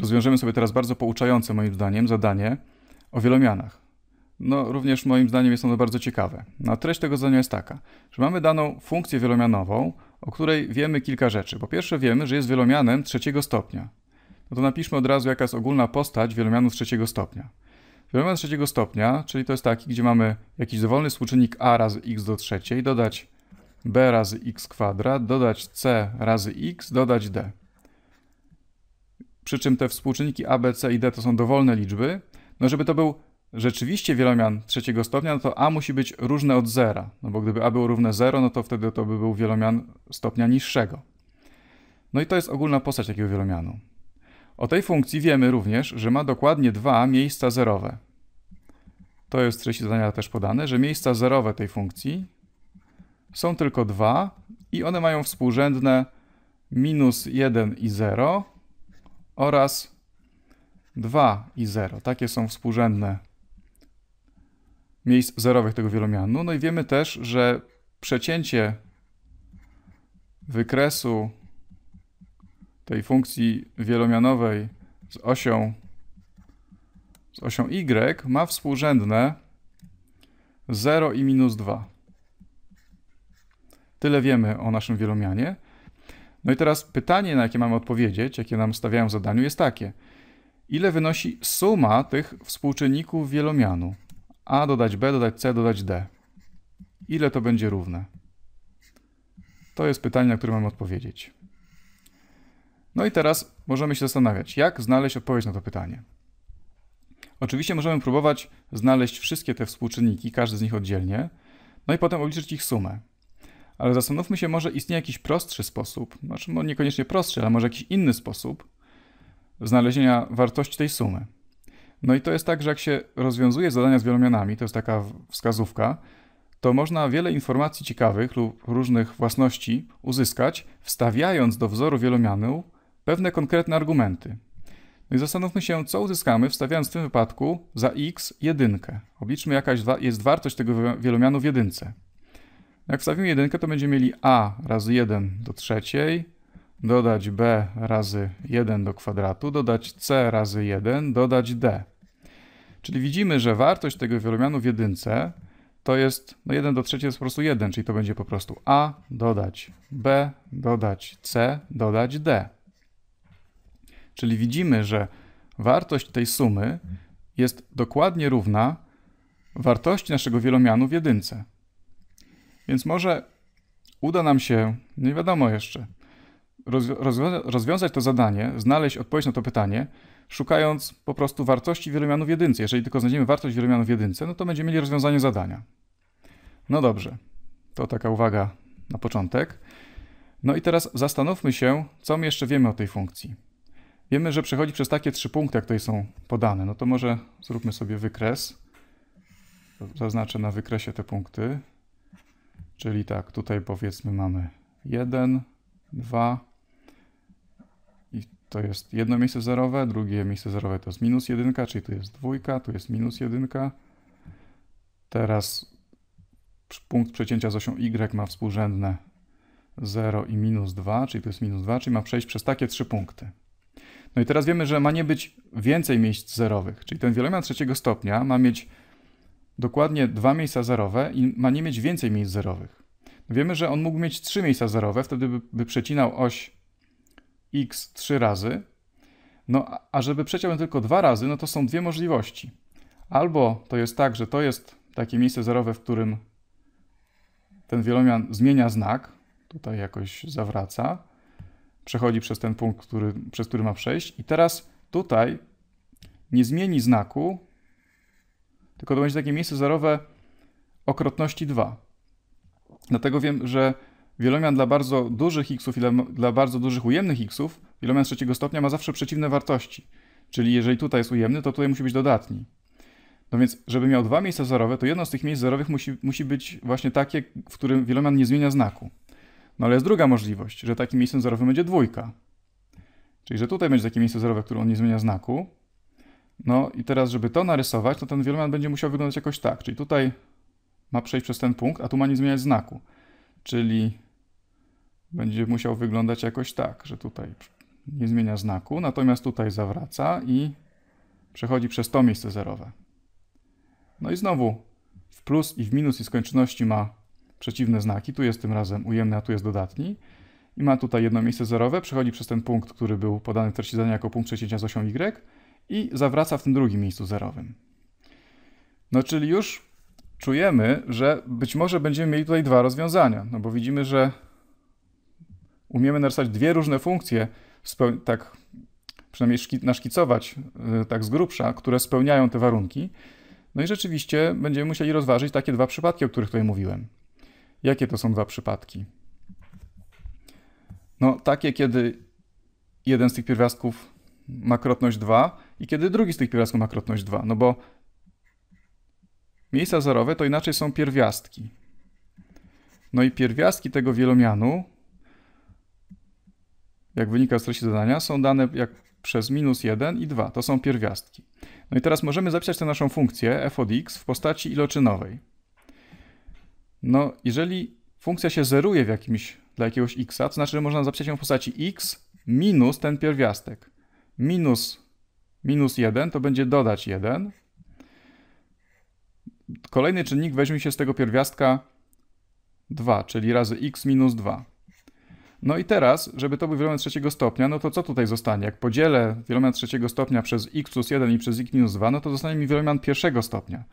Rozwiążemy sobie teraz bardzo pouczające, moim zdaniem, zadanie o wielomianach. No, również moim zdaniem jest ono bardzo ciekawe. No, treść tego zadania jest taka, że mamy daną funkcję wielomianową, o której wiemy kilka rzeczy. Po pierwsze wiemy, że jest wielomianem trzeciego stopnia. No to napiszmy od razu, jaka jest ogólna postać wielomianu trzeciego stopnia. Wielomian trzeciego stopnia, czyli to jest taki, gdzie mamy jakiś dowolny współczynnik a razy x do trzeciej, dodać b razy x kwadrat, dodać c razy x, dodać d przy czym te współczynniki A, B, C i D to są dowolne liczby. No żeby to był rzeczywiście wielomian trzeciego stopnia, no to A musi być różne od zera, no bo gdyby A było równe 0, no to wtedy to by był wielomian stopnia niższego. No i to jest ogólna postać takiego wielomianu. O tej funkcji wiemy również, że ma dokładnie dwa miejsca zerowe. To jest w treści zadania też podane, że miejsca zerowe tej funkcji są tylko dwa i one mają współrzędne minus 1 i 0 oraz 2 i 0. Takie są współrzędne miejsc zerowych tego wielomianu. No i wiemy też, że przecięcie wykresu tej funkcji wielomianowej z osią, z osią y ma współrzędne 0 i minus 2. Tyle wiemy o naszym wielomianie. No i teraz pytanie, na jakie mamy odpowiedzieć, jakie nam stawiają w zadaniu, jest takie. Ile wynosi suma tych współczynników wielomianu? A dodać B, dodać C, dodać D. Ile to będzie równe? To jest pytanie, na które mamy odpowiedzieć. No i teraz możemy się zastanawiać, jak znaleźć odpowiedź na to pytanie. Oczywiście możemy próbować znaleźć wszystkie te współczynniki, każdy z nich oddzielnie, no i potem obliczyć ich sumę ale zastanówmy się, może istnieje jakiś prostszy sposób, znaczy no niekoniecznie prostszy, ale może jakiś inny sposób znalezienia wartości tej sumy. No i to jest tak, że jak się rozwiązuje zadania z wielomianami, to jest taka wskazówka, to można wiele informacji ciekawych lub różnych własności uzyskać, wstawiając do wzoru wielomianu pewne konkretne argumenty. No i zastanówmy się, co uzyskamy, wstawiając w tym wypadku za x jedynkę. Obliczmy, jaka jest wartość tego wielomianu w jedynce. Jak wstawimy jedynkę, to będziemy mieli a razy 1 do trzeciej, dodać b razy 1 do kwadratu, dodać c razy 1, dodać d. Czyli widzimy, że wartość tego wielomianu w jedynce to jest, no 1 do trzeciej jest po prostu 1, czyli to będzie po prostu a dodać b, dodać c, dodać d. Czyli widzimy, że wartość tej sumy jest dokładnie równa wartości naszego wielomianu w jedynce. Więc może uda nam się, nie wiadomo jeszcze, rozwiązać to zadanie, znaleźć odpowiedź na to pytanie, szukając po prostu wartości wielomianów w jedynce. Jeżeli tylko znajdziemy wartość wielomianów w jedynce, no to będziemy mieli rozwiązanie zadania. No dobrze, to taka uwaga na początek. No i teraz zastanówmy się, co my jeszcze wiemy o tej funkcji. Wiemy, że przechodzi przez takie trzy punkty, jak tutaj są podane. No to może zróbmy sobie wykres. Zaznaczę na wykresie te punkty. Czyli tak, tutaj powiedzmy mamy 1, 2 i to jest jedno miejsce zerowe, drugie miejsce zerowe to jest minus 1, czyli tu jest dwójka, tu jest minus 1. Teraz punkt przecięcia z osią y ma współrzędne 0 i minus 2, czyli tu jest minus 2, czyli ma przejść przez takie trzy punkty. No i teraz wiemy, że ma nie być więcej miejsc zerowych, czyli ten wielomian trzeciego stopnia ma mieć dokładnie dwa miejsca zerowe i ma nie mieć więcej miejsc zerowych. Wiemy, że on mógł mieć trzy miejsca zerowe, wtedy by, by przecinał oś x trzy razy. No, a żeby przeciął tylko dwa razy, no to są dwie możliwości. Albo to jest tak, że to jest takie miejsce zerowe, w którym ten wielomian zmienia znak, tutaj jakoś zawraca, przechodzi przez ten punkt, który, przez który ma przejść i teraz tutaj nie zmieni znaku, tylko to będzie takie miejsce zerowe okrotności 2. Dlatego wiem, że wielomian dla bardzo dużych xów i dla, bardzo dużych ujemnych xów, wielomian trzeciego stopnia ma zawsze przeciwne wartości. Czyli jeżeli tutaj jest ujemny, to tutaj musi być dodatni. No więc, żeby miał dwa miejsca zerowe, to jedno z tych miejsc zerowych musi, musi być właśnie takie, w którym wielomian nie zmienia znaku. No ale jest druga możliwość, że takim miejscem zerowym będzie dwójka. Czyli, że tutaj będzie takie miejsce zerowe, które on nie zmienia znaku, no i teraz, żeby to narysować, to ten wielomian będzie musiał wyglądać jakoś tak. Czyli tutaj ma przejść przez ten punkt, a tu ma nie zmieniać znaku. Czyli będzie musiał wyglądać jakoś tak, że tutaj nie zmienia znaku, natomiast tutaj zawraca i przechodzi przez to miejsce zerowe. No i znowu w plus i w minus i skończności ma przeciwne znaki. Tu jest tym razem ujemny, a tu jest dodatni. I ma tutaj jedno miejsce zerowe, przechodzi przez ten punkt, który był podany w treści zadania jako punkt przecięcia z osią Y i zawraca w tym drugim miejscu zerowym. No czyli już czujemy, że być może będziemy mieli tutaj dwa rozwiązania, no bo widzimy, że umiemy narysować dwie różne funkcje, tak przynajmniej naszkicować y, tak z grubsza, które spełniają te warunki. No i rzeczywiście będziemy musieli rozważyć takie dwa przypadki, o których tutaj mówiłem. Jakie to są dwa przypadki? No takie, kiedy jeden z tych pierwiastków ma krotność 2, i kiedy drugi z tych pierwiastków ma krotność 2, no bo miejsca zerowe to inaczej są pierwiastki. No i pierwiastki tego wielomianu, jak wynika z treści zadania, są dane jak przez minus 1 i 2. To są pierwiastki. No i teraz możemy zapisać tę naszą funkcję f od x w postaci iloczynowej. No, jeżeli funkcja się zeruje w jakimś, dla jakiegoś x, to znaczy, że można zapisać ją w postaci x minus ten pierwiastek. Minus minus 1 to będzie dodać 1. Kolejny czynnik weźmie się z tego pierwiastka 2, czyli razy x minus 2. No i teraz, żeby to był wielomiar trzeciego stopnia, no to co tutaj zostanie? Jak podzielę wielomiar trzeciego stopnia przez x plus 1 i przez x minus 2, no to zostanie mi wielomiar pierwszego stopnia.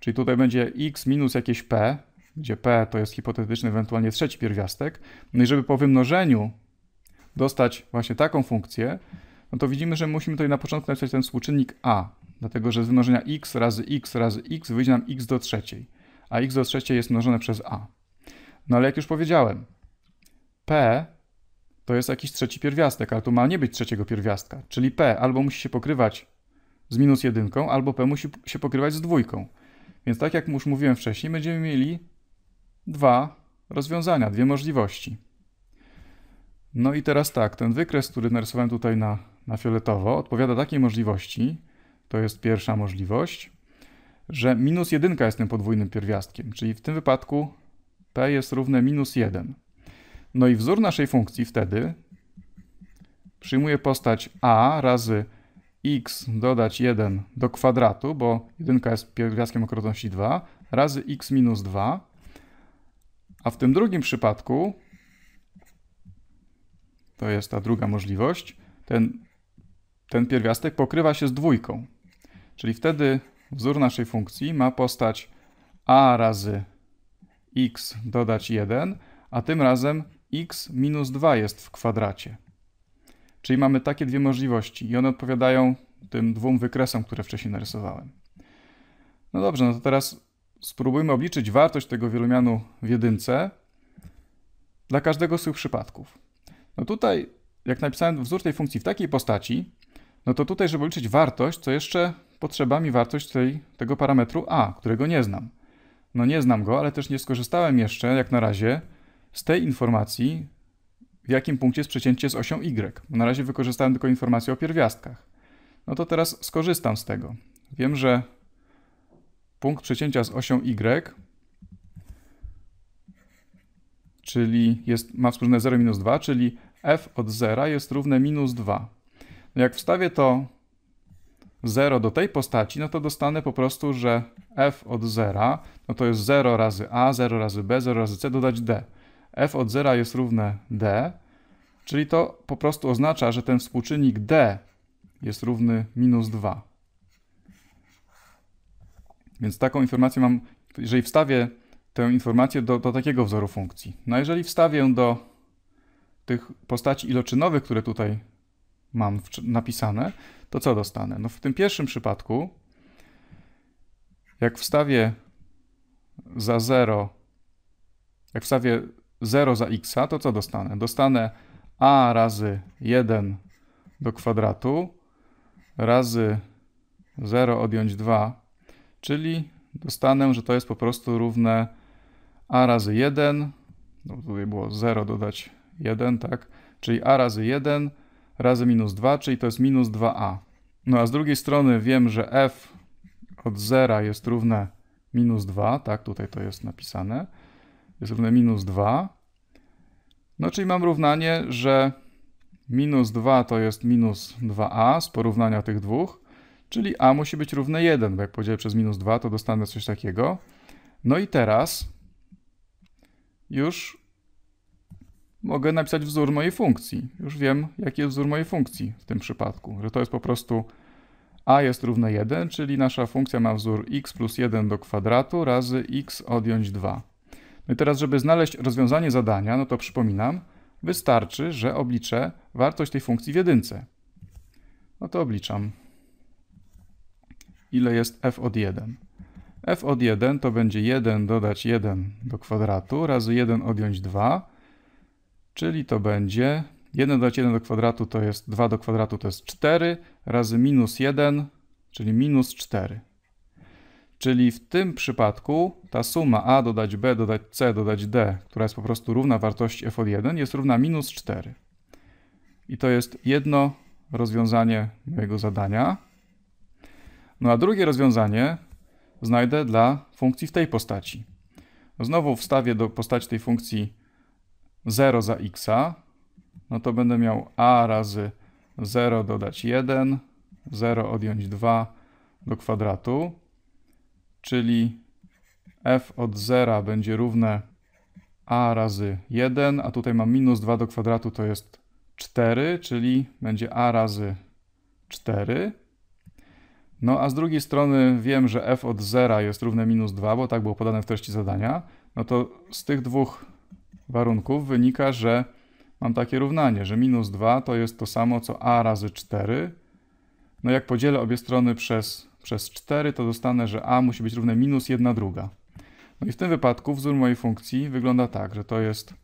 Czyli tutaj będzie x minus jakieś p, gdzie p to jest hipotetyczny ewentualnie trzeci pierwiastek. No i żeby po wymnożeniu dostać właśnie taką funkcję, no to widzimy, że musimy tutaj na początku napisać ten współczynnik a, dlatego że z mnożenia x razy x razy x wyjdzie nam x do trzeciej, a x do trzeciej jest mnożone przez a. No ale jak już powiedziałem, p to jest jakiś trzeci pierwiastek, ale tu ma nie być trzeciego pierwiastka, czyli p albo musi się pokrywać z minus jedynką, albo p musi się pokrywać z dwójką. Więc tak jak już mówiłem wcześniej, będziemy mieli dwa rozwiązania, dwie możliwości. No i teraz tak, ten wykres, który narysowałem tutaj na na fioletowo odpowiada takiej możliwości, to jest pierwsza możliwość, że minus 1 jest tym podwójnym pierwiastkiem, czyli w tym wypadku p jest równe minus 1. No i wzór naszej funkcji wtedy przyjmuje postać a razy x dodać 1 do kwadratu, bo 1 jest pierwiastkiem o krotności 2, razy x minus 2, a w tym drugim przypadku, to jest ta druga możliwość, ten ten pierwiastek pokrywa się z dwójką. Czyli wtedy wzór naszej funkcji ma postać a razy x dodać 1, a tym razem x minus 2 jest w kwadracie. Czyli mamy takie dwie możliwości i one odpowiadają tym dwóm wykresom, które wcześniej narysowałem. No dobrze, no to teraz spróbujmy obliczyć wartość tego wielomianu w jedynce dla każdego z tych przypadków. No tutaj, jak napisałem wzór tej funkcji w takiej postaci, no to tutaj, żeby liczyć wartość, to jeszcze potrzeba mi wartość tej, tego parametru a, którego nie znam. No nie znam go, ale też nie skorzystałem jeszcze, jak na razie, z tej informacji, w jakim punkcie jest przecięcie z osią y. Na razie wykorzystałem tylko informację o pierwiastkach. No to teraz skorzystam z tego. Wiem, że punkt przecięcia z osią y, czyli jest, ma wspólne 0 minus 2, czyli f od 0 jest równe minus 2. Jak wstawię to 0 do tej postaci, no to dostanę po prostu, że f od 0, no to jest 0 razy a, 0 razy b, 0 razy c, dodać d. f od 0 jest równe d, czyli to po prostu oznacza, że ten współczynnik d jest równy minus 2. Więc taką informację mam, jeżeli wstawię tę informację do, do takiego wzoru funkcji. No jeżeli wstawię do tych postaci iloczynowych, które tutaj mam napisane, to co dostanę? No w tym pierwszym przypadku, jak wstawię za 0, jak wstawię 0 za x, to co dostanę? Dostanę a razy 1 do kwadratu razy 0 odjąć 2, czyli dostanę, że to jest po prostu równe a razy 1, no tutaj było 0 dodać 1, tak? Czyli a razy 1 razy minus 2, czyli to jest minus 2a. No a z drugiej strony wiem, że f od 0 jest równe minus 2, tak, tutaj to jest napisane, jest równe minus 2. No czyli mam równanie, że minus 2 to jest minus 2a z porównania tych dwóch, czyli a musi być równe 1, bo jak podzielę przez minus 2, to dostanę coś takiego. No i teraz już mogę napisać wzór mojej funkcji. Już wiem, jaki jest wzór mojej funkcji w tym przypadku, że to jest po prostu a jest równe 1, czyli nasza funkcja ma wzór x plus 1 do kwadratu razy x odjąć 2. No i teraz, żeby znaleźć rozwiązanie zadania, no to przypominam, wystarczy, że obliczę wartość tej funkcji w jedynce. No to obliczam. Ile jest f od 1? f od 1 to będzie 1 dodać 1 do kwadratu razy 1 odjąć 2 czyli to będzie 1 dodać 1 do kwadratu to jest 2 do kwadratu to jest 4 razy minus 1, czyli minus 4. Czyli w tym przypadku ta suma a dodać b dodać c dodać d, która jest po prostu równa wartości f od 1, jest równa minus 4. I to jest jedno rozwiązanie mojego zadania. No a drugie rozwiązanie znajdę dla funkcji w tej postaci. Znowu wstawię do postaci tej funkcji 0 za x, no to będę miał a razy 0 dodać 1, 0 odjąć 2 do kwadratu, czyli f od 0 będzie równe a razy 1, a tutaj mam minus 2 do kwadratu, to jest 4, czyli będzie a razy 4. No a z drugiej strony wiem, że f od 0 jest równe minus 2, bo tak było podane w treści zadania. No to z tych dwóch warunków wynika, że mam takie równanie, że minus 2 to jest to samo co a razy 4. No jak podzielę obie strony przez, przez 4, to dostanę, że a musi być równe minus 1 druga. No i w tym wypadku wzór mojej funkcji wygląda tak, że to jest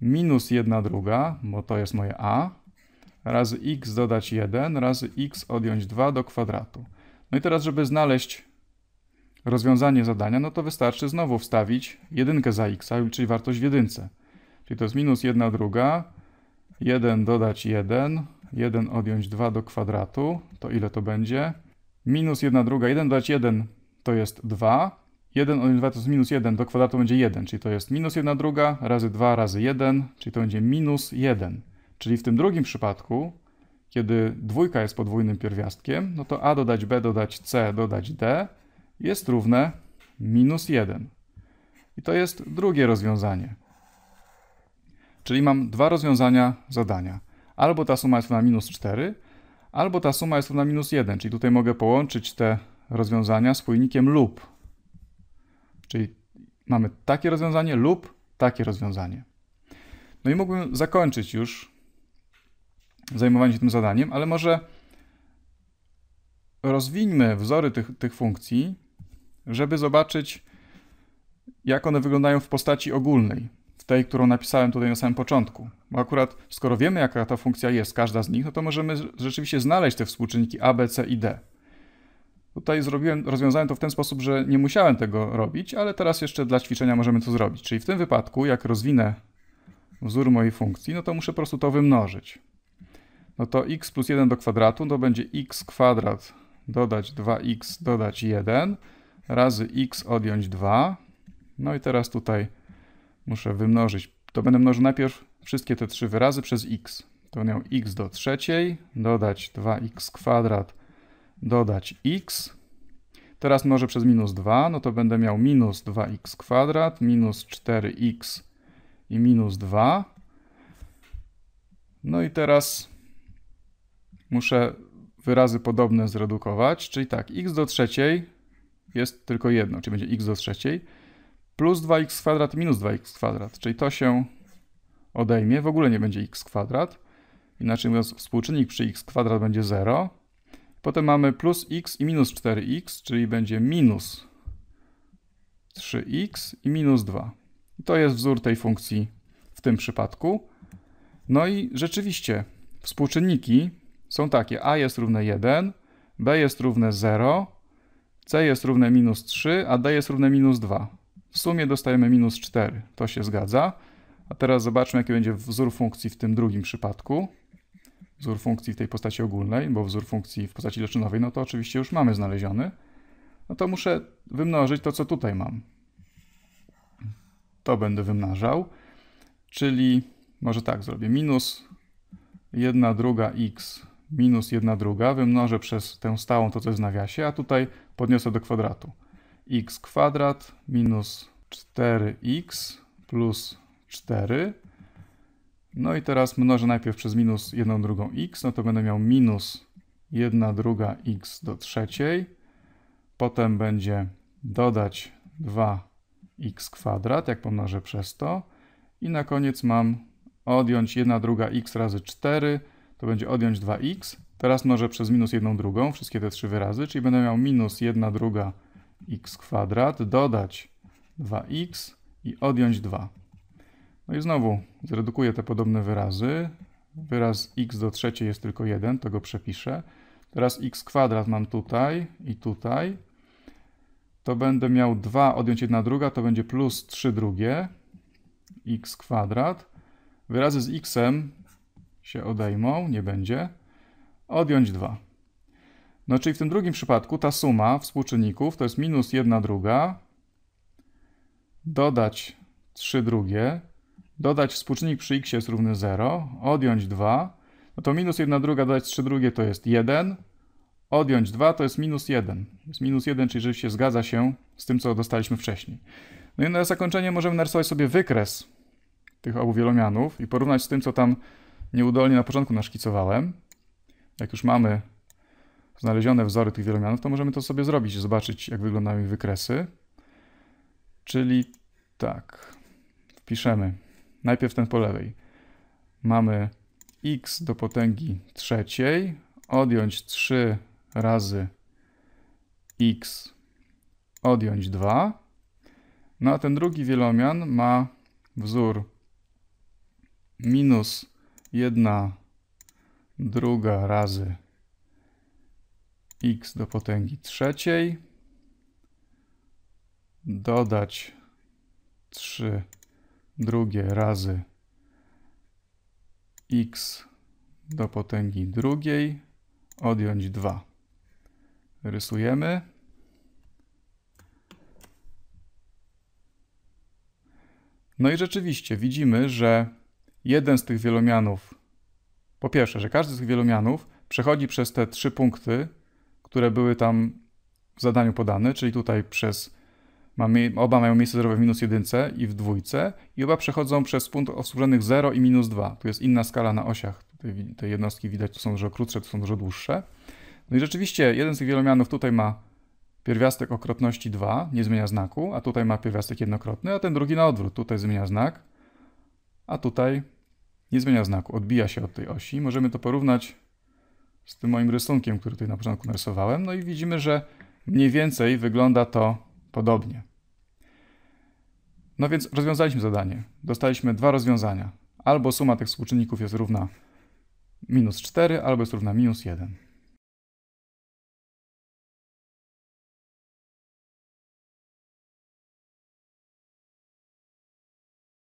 minus 1 druga, bo to jest moje a, razy x dodać 1, razy x odjąć 2 do kwadratu. No i teraz, żeby znaleźć rozwiązanie zadania, no to wystarczy znowu wstawić jedynkę za x, czyli wartość w jedynce. Czyli to jest minus 1 druga, 1 dodać 1, 1 odjąć 2 do kwadratu, to ile to będzie? Minus 1 druga, 1 dodać 1 to jest 2, 1 odjąć 2 to jest minus 1, do kwadratu będzie 1, czyli to jest minus 1 druga razy 2 razy 1, czyli to będzie minus 1. Czyli w tym drugim przypadku, kiedy dwójka jest podwójnym pierwiastkiem, no to a dodać b dodać c dodać d jest równe minus 1. I to jest drugie rozwiązanie. Czyli mam dwa rozwiązania zadania. Albo ta suma jest równa minus 4, albo ta suma jest równa minus 1. Czyli tutaj mogę połączyć te rozwiązania z lub. Czyli mamy takie rozwiązanie lub takie rozwiązanie. No i mógłbym zakończyć już zajmowanie się tym zadaniem, ale może rozwińmy wzory tych, tych funkcji żeby zobaczyć, jak one wyglądają w postaci ogólnej, w tej, którą napisałem tutaj na samym początku. Bo akurat, skoro wiemy, jaka ta funkcja jest, każda z nich, no to możemy rzeczywiście znaleźć te współczynniki A, B, C i D. Tutaj zrobiłem, rozwiązałem to w ten sposób, że nie musiałem tego robić, ale teraz jeszcze dla ćwiczenia możemy to zrobić. Czyli w tym wypadku, jak rozwinę wzór mojej funkcji, no to muszę po prostu to wymnożyć. No to x plus 1 do kwadratu to będzie x kwadrat dodać 2x dodać 1 razy x odjąć 2. No i teraz tutaj muszę wymnożyć. To będę mnożył najpierw wszystkie te trzy wyrazy przez x. To będę miał x do trzeciej, dodać 2x kwadrat, dodać x. Teraz mnożę przez minus 2, no to będę miał minus 2x kwadrat, minus 4x i minus 2. No i teraz muszę wyrazy podobne zredukować, czyli tak, x do trzeciej jest tylko jedno, czyli będzie x do trzeciej plus 2x kwadrat minus 2x kwadrat, czyli to się odejmie, w ogóle nie będzie x kwadrat. Inaczej mówiąc, współczynnik przy x kwadrat będzie 0. Potem mamy plus x i minus 4x, czyli będzie minus 3x i minus 2. I to jest wzór tej funkcji w tym przypadku. No i rzeczywiście współczynniki są takie, a jest równe 1, b jest równe 0, c jest równe minus 3, a d jest równe minus 2. W sumie dostajemy minus 4. To się zgadza. A teraz zobaczmy, jaki będzie wzór funkcji w tym drugim przypadku. Wzór funkcji w tej postaci ogólnej, bo wzór funkcji w postaci leczynowej, no to oczywiście już mamy znaleziony. No to muszę wymnożyć to, co tutaj mam. To będę wymnażał, czyli może tak zrobię. Minus 1 druga x minus 1 druga, wymnożę przez tę stałą to, co jest w nawiasie, a tutaj podniosę do kwadratu. x kwadrat minus 4x plus 4. No i teraz mnożę najpierw przez minus 1 drugą x, no to będę miał minus 1 druga x do trzeciej. Potem będzie dodać 2x kwadrat, jak pomnożę przez to. I na koniec mam odjąć 1 druga x razy 4, to będzie odjąć 2x. Teraz mnożę przez minus 1 drugą, wszystkie te trzy wyrazy, czyli będę miał minus 1 druga x kwadrat, dodać 2x i odjąć 2. No i znowu zredukuję te podobne wyrazy. Wyraz x do trzeciej jest tylko jeden, to go przepiszę. Teraz x kwadrat mam tutaj i tutaj. To będę miał 2 odjąć 1 druga, to będzie plus 3 drugie x kwadrat. Wyrazy z xem się odejmą, nie będzie odjąć 2. No czyli w tym drugim przypadku ta suma współczynników to jest minus 1 druga, dodać 3 drugie, dodać współczynnik przy x jest równy 0, odjąć 2, no to minus 1 druga dodać 3 drugie to jest 1, odjąć 2 to jest minus 1. Jest minus 1, czyli rzeczywiście zgadza się z tym, co dostaliśmy wcześniej. No i na zakończenie możemy narysować sobie wykres tych obu wielomianów i porównać z tym, co tam nieudolnie na początku naszkicowałem jak już mamy znalezione wzory tych wielomianów, to możemy to sobie zrobić, zobaczyć jak wyglądają ich wykresy. Czyli tak, wpiszemy najpierw ten po lewej. Mamy x do potęgi trzeciej, odjąć 3 razy x, odjąć 2. No a ten drugi wielomian ma wzór minus 1 druga razy x do potęgi trzeciej, dodać 3 drugie razy x do potęgi drugiej, odjąć 2. Rysujemy. No i rzeczywiście widzimy, że jeden z tych wielomianów po pierwsze, że każdy z tych wielu mianów przechodzi przez te trzy punkty, które były tam w zadaniu podane, czyli tutaj przez mamy, oba mają miejsce zerowe w minus jedynce i w dwójce i oba przechodzą przez punkt obsłużonych 0 i minus 2. Tu jest inna skala na osiach tej, jednostki, widać, to są dużo krótsze, to są dużo dłuższe. No i rzeczywiście jeden z tych wielomianów tutaj ma pierwiastek okrotności 2, nie zmienia znaku, a tutaj ma pierwiastek jednokrotny, a ten drugi na odwrót, tutaj zmienia znak, a tutaj nie zmienia znaku, odbija się od tej osi. Możemy to porównać z tym moim rysunkiem, który tutaj na początku narysowałem. No i widzimy, że mniej więcej wygląda to podobnie. No więc rozwiązaliśmy zadanie. Dostaliśmy dwa rozwiązania. Albo suma tych współczynników jest równa minus 4, albo jest równa minus 1.